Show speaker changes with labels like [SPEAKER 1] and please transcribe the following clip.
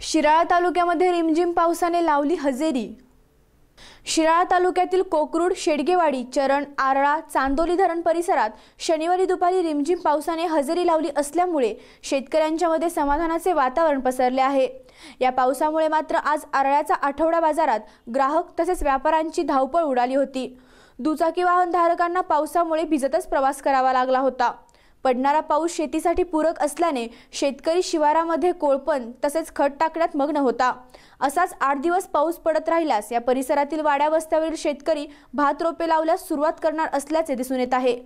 [SPEAKER 1] शिराळा तालुक्यामध्ये रिमझिम पावसाने लावली हजेरी शिराळा तालुक्यातील कोकरूड शेडगेवाडी चरण आरळा चांदोली धरण परिसरात शनिवारी दुपारी रिमझिम पावसाने हजेरी लावली असल्यामुळे शेतकऱ्यांच्यामध्ये समाधानाचे वातावरण पसरले आहे या पावसामुळे मात्र आज आरळ्याचा आठवडा बाजारात ग्राहक तसेच व्यापाऱ्यांची धावपळ उडाली होती दुचाकी वाहनधारकांना पावसामुळे भिजतच प्रवास करावा लागला होता पडणारा पाऊस शेतीसाठी पूरक असल्याने शेतकरी शिवारामध्ये कोळपण तसेच खत टाकण्यात मग्न होता असाच आठ दिवस पाऊस पडत राहिल्यास या परिसरातील वाड्या वस्त्यावरील शेतकरी भात रोपे लावल्यास सुरुवात करणार असल्याचे दिसून येत आहे